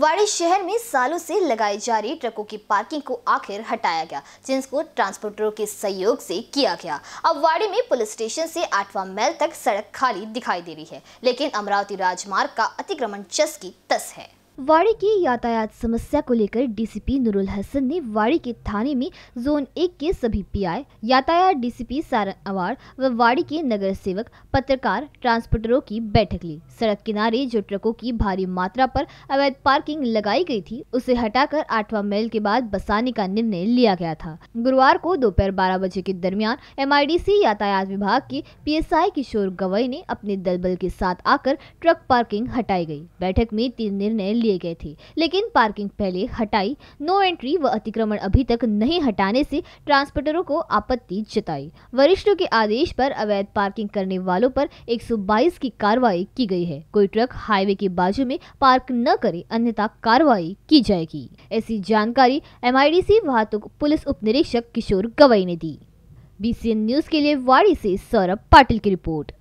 वाड़ी शहर में सालों से लगाई जा रही ट्रकों की पार्किंग को आखिर हटाया गया जिसको ट्रांसपोर्टरों के सहयोग से किया गया अब वाड़ी में पुलिस स्टेशन से आठवां मैल तक सड़क खाली दिखाई दे रही है लेकिन अमरावती राजमार्ग का अतिक्रमण चस की तस है वाड़ी की यातायात समस्या को लेकर डीसीपी नुरुल हसन ने वाड़ी के थाने में जोन एक के सभी पीआई यातायात डीसीपी सारण अवार व वाड़ी के नगर सेवक पत्रकार ट्रांसपोर्टरों की बैठक ली सड़क किनारे जो ट्रकों की भारी मात्रा पर अवैध पार्किंग लगाई गई थी उसे हटाकर आठवां मेल के बाद बसाने का निर्णय लिया गया था गुरुवार को दोपहर बारह बजे के दरमियान एम यातायात विभाग के पी किशोर गवई ने अपने दलबल के साथ आकर ट्रक पार्किंग हटाई गयी बैठक में तीन निर्णय लिए गए थे लेकिन पार्किंग पहले हटाई नो एंट्री व अतिक्रमण अभी तक नहीं हटाने से ट्रांसपोर्टरों को आपत्ति जताई वरिष्ठों के आदेश पर अवैध पार्किंग करने वालों पर 122 की कार्रवाई की गई है कोई ट्रक हाईवे के बाजू में पार्क न करे अन्यथा कार्रवाई की जाएगी ऐसी जानकारी एम आई पुलिस उप निरीक्षक किशोर गवई ने दी बीसीएन न्यूज के लिए वाड़ी से सौरभ पाटिल की रिपोर्ट